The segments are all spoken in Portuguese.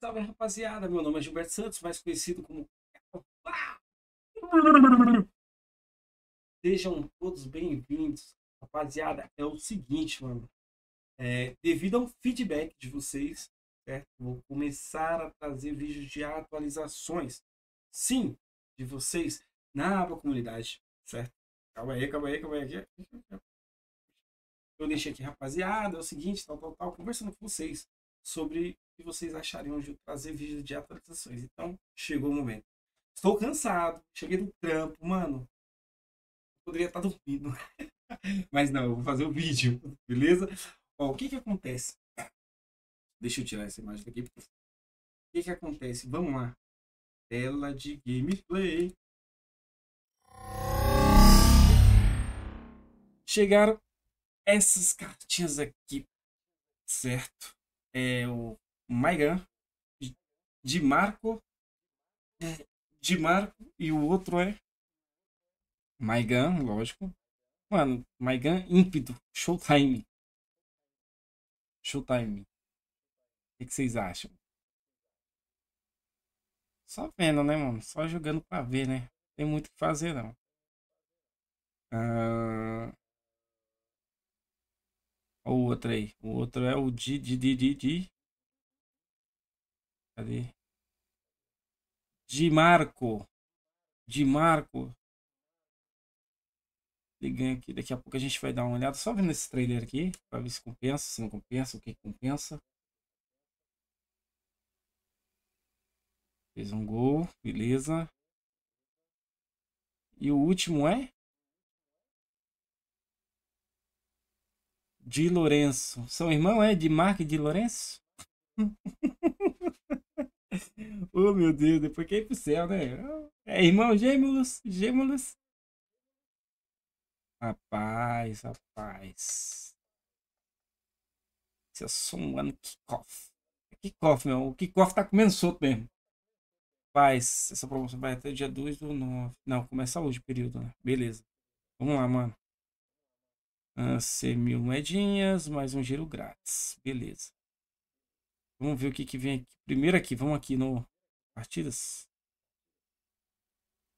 Salve rapaziada, meu nome é Gilberto Santos, mais conhecido como. Sejam todos bem-vindos. Rapaziada, é o seguinte, mano. É, devido ao feedback de vocês, certo? Vou começar a trazer vídeos de atualizações. Sim, de vocês na aba comunidade, certo? Calma aí, calma aí, calma aí. Eu deixei aqui, rapaziada, é o seguinte, tal, tal, tal, conversando com vocês sobre que vocês achariam de eu trazer vídeo de atualizações. Então, chegou o momento. Estou cansado, cheguei do trampo, mano. Poderia estar dormindo. Mas não, eu vou fazer o vídeo, beleza? Ó, o que que acontece? Deixa eu tirar essa imagem daqui. O que que acontece? Vamos lá. Tela de gameplay. Chegaram essas cartinhas aqui, certo? É o Maigan, de Marco, é, de Marco e o outro é Maigan, lógico. Mano, Maigan time, showtime. Showtime. O que vocês acham? Só vendo, né, mano? Só jogando pra ver, né? Tem muito o que fazer, não. Ah... O outro aí. O outro é o Di, Di, Di, Di, Di. Cadê? De Marco. De Marco. ganha aqui. Daqui a pouco a gente vai dar uma olhada. Só vendo esse trailer aqui. Pra ver se compensa, se não compensa, o que compensa. Fez um gol. Beleza. E o último é? De Lourenço. São irmão, é? De Marco e de Lourenço? oh, meu Deus, depois que ir é pro céu, né? É irmão gêmeos, gêmeos. Rapaz, rapaz. Se eu sou um ano kickoff. Kickoff, meu. O kickoff tá comendo solto mesmo. Rapaz, essa promoção vai até dia 2 do 9. Não, começa hoje o período, né? Beleza. Vamos lá, mano. Ah, ser mil moedinhas, mais um giro grátis. Beleza. Vamos ver o que, que vem aqui. Primeiro aqui, vamos aqui no partidas.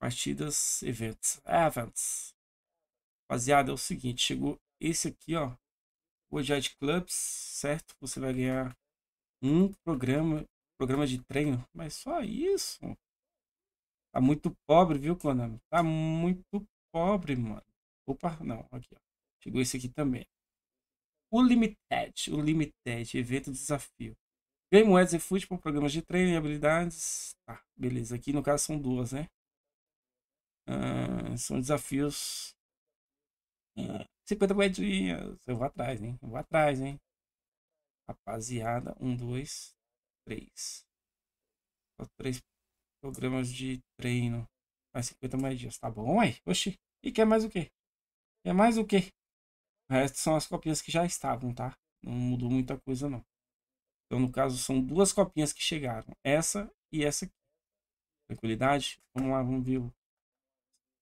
Partidas, eventos. Ah, Events. Rapaziada, é o seguinte, chegou esse aqui, ó. O Jet Clubs, certo? Você vai ganhar um programa, programa de treino. Mas só isso. Tá muito pobre, viu, Konami? Tá muito pobre, mano. Opa, não, aqui, ó. Chegou esse aqui também. O Limited, o Limited, evento desafio. Ganhe moedas e futebol, programas de treino e habilidades. Tá, beleza. Aqui no caso são duas, né? Ah, são desafios. É, ah, 50 moedinhas. Eu vou atrás, hein? Eu vou atrás, hein? Rapaziada, um, dois, três. Só três programas de treino. Mais 50 moedinhas. Tá bom, aí. Oxi. E quer mais o quê? Quer mais o quê? O resto são as copinhas que já estavam, tá? Não mudou muita coisa, não. Então, no caso, são duas copinhas que chegaram. Essa e essa aqui. Tranquilidade? Vamos lá, vamos ver o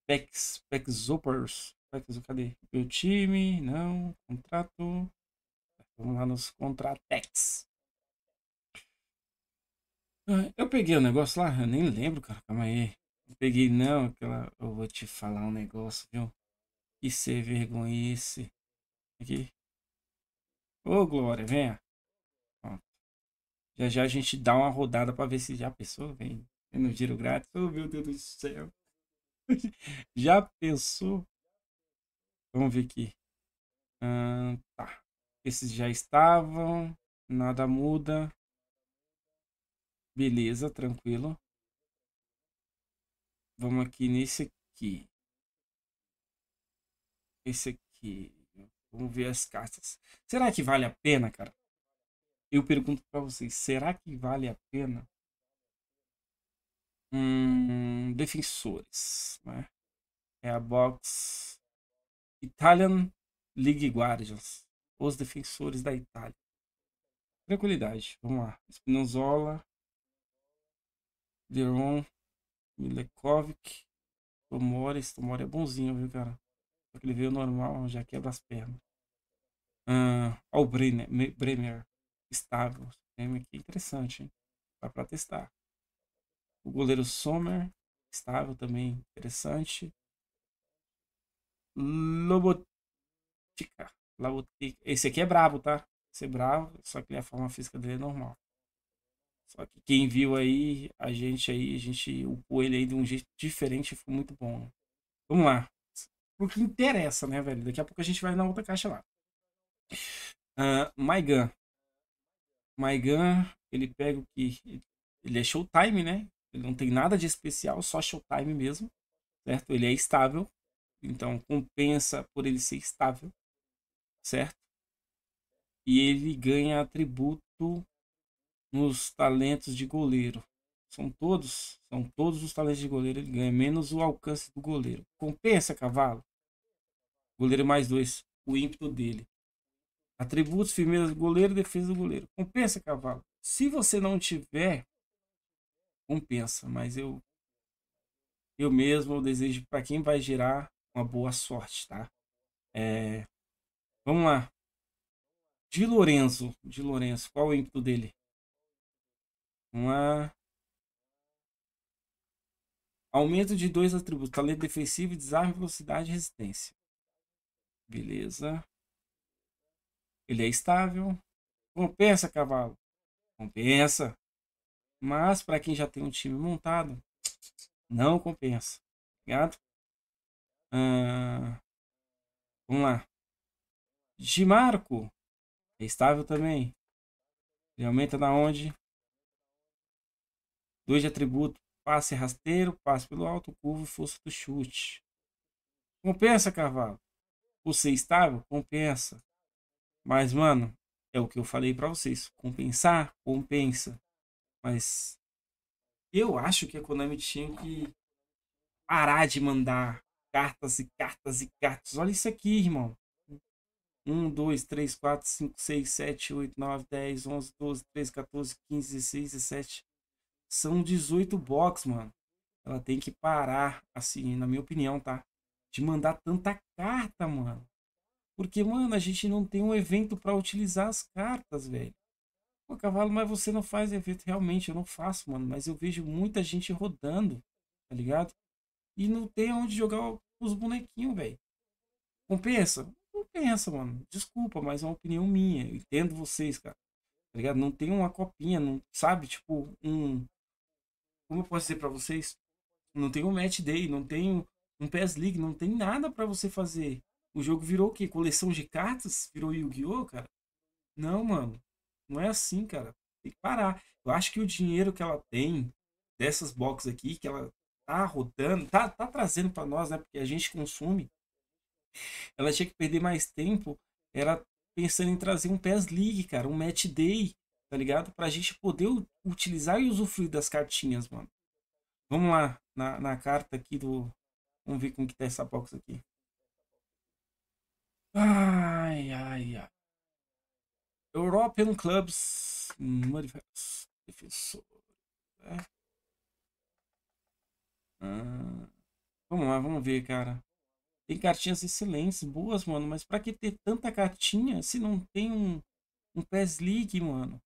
Pex, Pexopers. Pex, cadê? Meu time, não, contrato. Vamos lá nos contratex. Ah, eu peguei o um negócio lá, eu nem lembro, cara, calma aí. Não peguei não, aquela... Eu vou te falar um negócio, viu? Que ser vergonhice. Aqui. Ô, Glória, venha. Já já a gente dá uma rodada para ver se já pensou, vem no giro grátis. Oh, meu Deus do céu. já pensou? Vamos ver aqui. tá. Esses já estavam. Nada muda. Beleza, tranquilo. Vamos aqui nesse aqui. Esse aqui. Vamos ver as cartas. Será que vale a pena, cara? eu pergunto para vocês, será que vale a pena hum, defensores, né? É a box Italian League Guardians, os defensores da Itália. Tranquilidade, vamos lá. Spinozola, Deron, Milekovic, Tomori. Esse Tomori é bonzinho, viu, cara? Só que ele veio normal, já quebra as pernas. Ah, ah o Brenner, Bremer estável. Tem aqui é interessante, hein? para testar. O goleiro Sommer, estável também, interessante. Lobotica. Lobotica. Esse aqui é brabo, tá? Esse é bravo, só que é a forma física dele é normal. Só que quem viu aí, a gente aí, a gente o ele aí de um jeito diferente, ficou muito bom. Né? Vamos lá. Pro que interessa, né, velho? Daqui a pouco a gente vai na outra caixa lá. Uh, Maigan. Maigan, ele pega o que. Ele é Showtime, né? Ele não tem nada de especial, só Showtime mesmo, certo? Ele é estável, então compensa por ele ser estável, certo? E ele ganha atributo nos talentos de goleiro. São todos, são todos os talentos de goleiro ele ganha, menos o alcance do goleiro. Compensa, cavalo. Goleiro mais dois, o ímpeto dele. Atributos, firmeza do goleiro, defesa do goleiro. Compensa, cavalo. Se você não tiver, compensa. Mas eu eu mesmo eu desejo para quem vai girar uma boa sorte, tá? É, vamos lá. De Lorenzo. De Lorenzo. Qual é o ímpeto dele? Vamos lá. Aumento de dois atributos. Talento defensivo, desarme, velocidade e resistência. Beleza. Ele é estável. Compensa, cavalo. Compensa. Mas para quem já tem um time montado, não compensa. Tá ligado? Ah, vamos lá. De Marco. É estável também. Ele aumenta na onde? Dois de atributo. Passe rasteiro, passe pelo alto, curva e força do chute. Compensa, cavalo. Você estável, compensa. Mas, mano, é o que eu falei para vocês. Compensar, compensa. Mas eu acho que a Konami tinha que parar de mandar cartas e cartas e cartas. Olha isso aqui, irmão. 1, 2, 3, 4, 5, 6, 7, 8, 9, 10, 11, 12, 13, 14, 15, 16, 17. São 18 box, mano. Ela tem que parar, assim, na minha opinião, tá? De mandar tanta carta, mano. Porque, mano, a gente não tem um evento para utilizar as cartas, velho. Pô, cavalo, mas você não faz evento. Realmente, eu não faço, mano. Mas eu vejo muita gente rodando, tá ligado? E não tem onde jogar os bonequinhos, velho. Compensa? Compensa, mano. Desculpa, mas é uma opinião minha. Eu entendo vocês, cara. Tá ligado? Não tem uma copinha, não sabe? Tipo, um. Como eu posso dizer para vocês? Não tem um match day, não tem um PES League, não tem nada para você fazer o jogo virou o quê? Coleção de cartas? Virou Yu-Gi-Oh, cara? Não, mano. Não é assim, cara. Tem que parar. Eu acho que o dinheiro que ela tem dessas boxes aqui, que ela tá rodando, tá, tá trazendo para nós, né? Porque a gente consome. Ela tinha que perder mais tempo. Era pensando em trazer um PES League, cara, um Match Day, tá ligado? Pra gente poder utilizar e usufruir das cartinhas, mano. Vamos lá, na, na carta aqui do. Vamos ver como que tá essa box aqui. Ai, ai, ai. European Clubs Modifiers. Defensor. Né? Ah, vamos lá, vamos ver, cara. Tem cartinhas excelentes, boas, mano. Mas pra que ter tanta cartinha se não tem um, um PES League, mano?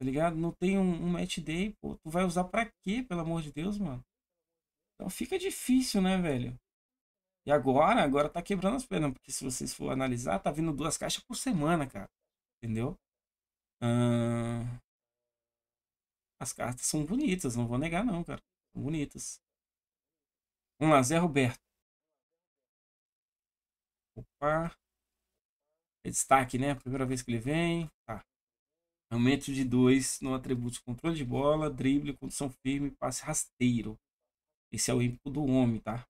Tá ligado? Não tem um, um Match Day, pô. Tu vai usar pra quê, pelo amor de Deus, mano? Então fica difícil, né, velho? E agora, agora tá quebrando as pernas, porque se vocês for analisar, tá vindo duas caixas por semana, cara. Entendeu? as cartas são bonitas, não vou negar não, cara. São bonitas. Vamos lá, Zé Roberto. Opa. É destaque, né? Primeira vez que ele vem. Tá. Aumento de dois no atributo de controle de bola, drible, condição firme, passe rasteiro. Esse é o ímpeto do homem, tá?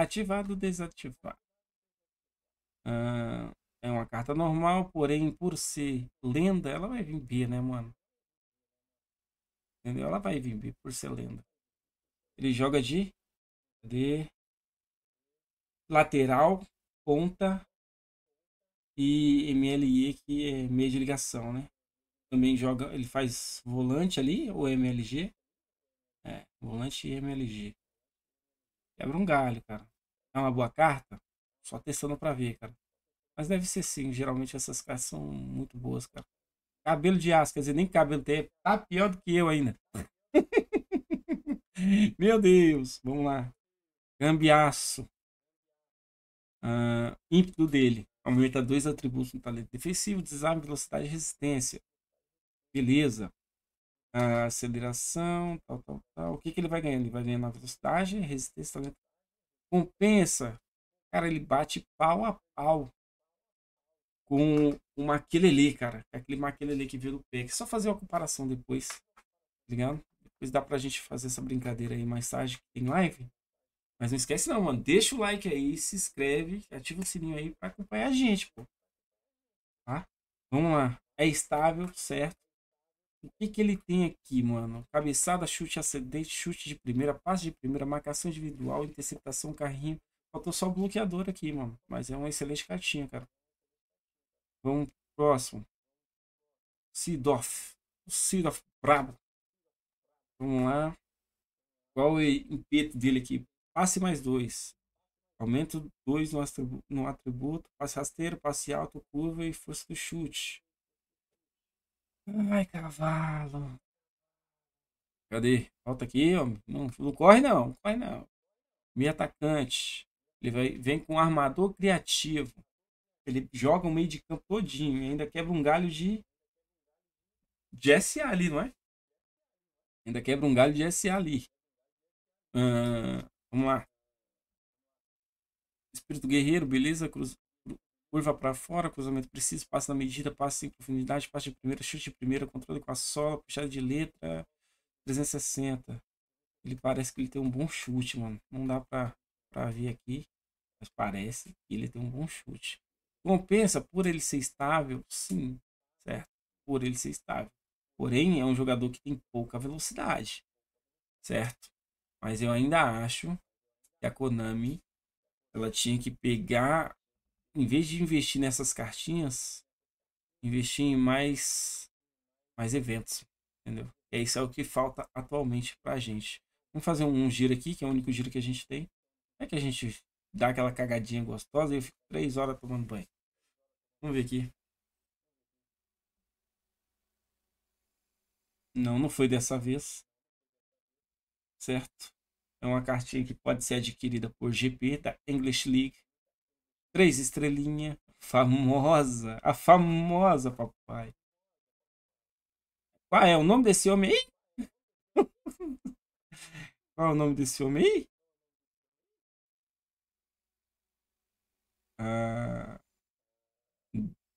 Ativado ou desativado. é uma carta normal, porém, por ser lenda, ela vai vir B, né, mano? Entendeu? Ela vai vir B por ser lenda. Ele joga de, de lateral, ponta e MLE, que é meio de ligação, né? Também joga, ele faz volante ali, ou MLG. É, volante e MLG. Quebra um galho, cara é uma boa carta? Só testando pra ver, cara. Mas deve ser sim, geralmente essas cartas são muito boas, cara. Cabelo de aço, quer dizer, nem cabelo tem, tá pior do que eu ainda. Meu Deus, vamos lá. Gambiaço. Uh, ímpeto dele. Aumenta dois atributos no talento defensivo, desarme, velocidade e resistência. Beleza. Ah, aceleração, tal, tal, tal. O que, que ele vai ganhar? Ele vai ganhar na velocidade, resistência, talento compensa. Cara, ele bate pau a pau com é o Maquilele, cara. Aquele Maquilele que veio do PEC. Só fazer uma comparação depois, tá ligado? Depois dá pra gente fazer essa brincadeira aí mais tarde que tem live. Mas não esquece não, mano. Deixa o like aí, se inscreve, ativa o sininho aí pra acompanhar a gente, pô. Tá? Vamos lá. É estável, certo? O que, que ele tem aqui, mano? Cabeçada, chute, acidente, chute de primeira, passe de primeira, marcação individual, interceptação, carrinho. Faltou só o bloqueador aqui, mano. Mas é uma excelente cartinha, cara. Vamos pro próximo. Sidoff. O Sidoff brabo. Vamos lá. Qual é o impeto dele aqui? Passe mais dois. Aumento dois no, atributo, passe rasteiro, passe alto, curva e força do chute. Ai, cavalo. Cadê? Volta aqui, ó. Não, não corre não, não corre não. Meio atacante. Ele vai, vem com um armador criativo. Ele joga o meio de campo todinho. Ainda quebra um galho de... De SA ali, não é? Ainda quebra um galho de SA ali. Uh, vamos lá. Espírito Guerreiro, beleza? Cruz curva para fora, cruzamento preciso, passe na medida, passe em profundidade, passe de primeira, chute de primeira, controle com a sola, puxada de letra, 360. Ele parece que ele tem um bom chute, mano. Não dá para ver aqui, mas parece que ele tem um bom chute. Compensa por ele ser estável? Sim, certo? Por ele ser estável. Porém, é um jogador que tem pouca velocidade, certo? Mas eu ainda acho que a Konami ela tinha que pegar em vez de investir nessas cartinhas, investir em mais, mais eventos, entendeu? E isso é o que falta atualmente pra gente. Vamos fazer um, um giro aqui, que é o único giro que a gente tem. É que a gente dá aquela cagadinha gostosa e eu fico três horas tomando banho. Vamos ver aqui. Não, não foi dessa vez. Certo? É uma cartinha que pode ser adquirida por GP da tá? English League Três estrelinha, famosa, a famosa papai. Qual é o nome desse homem aí? Qual é o nome desse homem aí? Uh,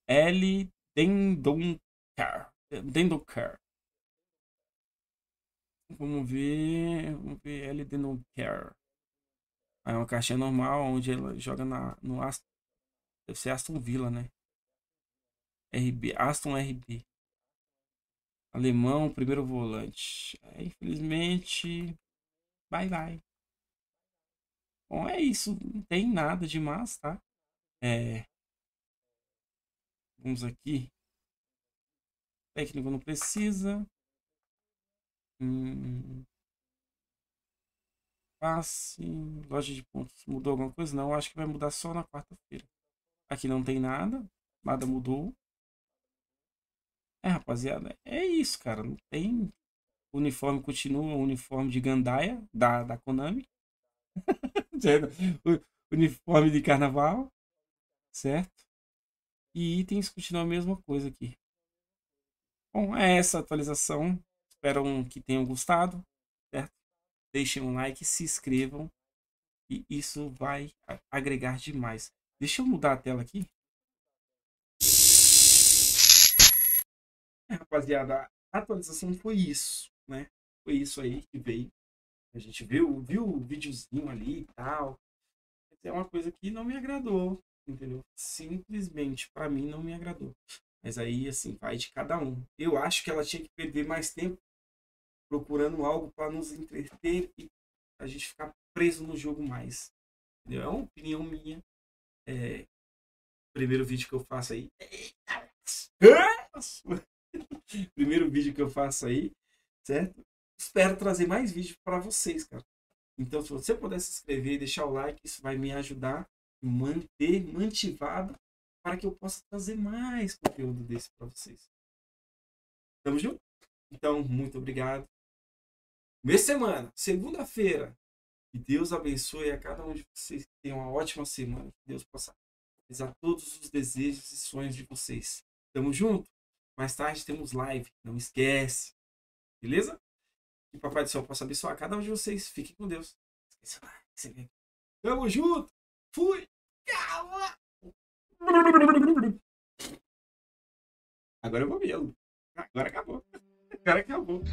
L. Dendoncar. Dendoncar. Vamos ver. Vamos ver. L. care. É uma caixinha normal onde ela joga na, no Aston. Deve ser Aston Villa, né? RB, Aston RB. Alemão, primeiro volante. É, infelizmente. Bye bye. Bom, é isso. Não tem nada demais, tá? É... Vamos aqui. Técnico não precisa. Hum... Passe, ah, loja de pontos. Mudou alguma coisa? Não, acho que vai mudar só na quarta-feira. Aqui não tem nada, nada mudou. É, rapaziada, é isso, cara. Não tem. O uniforme continua o uniforme de Gandaia, da, da Konami. uniforme de carnaval, certo? E itens continua a mesma coisa aqui. Bom, é essa atualização. Espero que tenham gostado deixem um like, se inscrevam e isso vai agregar demais. Deixa eu mudar a tela aqui. É, rapaziada, a atualização foi isso, né? Foi isso aí que veio. A gente viu, viu o videozinho ali e tal. É uma coisa que não me agradou, entendeu? Simplesmente, para mim, não me agradou. Mas aí, assim, vai de cada um. Eu acho que ela tinha que perder mais tempo procurando algo para nos entreter e a gente ficar preso no jogo mais. Entendeu? É uma opinião minha. É... Primeiro vídeo que eu faço aí. Primeiro vídeo que eu faço aí, certo? Espero trazer mais vídeos para vocês, cara. Então, se você puder se inscrever e deixar o like, isso vai me ajudar a manter mantivado para que eu possa trazer mais conteúdo desse para vocês. Tamo junto? Então, muito obrigado. Mês semana, segunda-feira. Que Deus abençoe a cada um de vocês. Que tenha uma ótima semana. Que Deus possa realizar todos os desejos e sonhos de vocês. Tamo junto. Mais tarde temos live. Não esquece. Beleza? Que Papai do Céu possa abençoar cada um de vocês. Fique com Deus. Tamo junto. Fui. Calma. Agora eu vou mesmo. Agora acabou cara que é bom.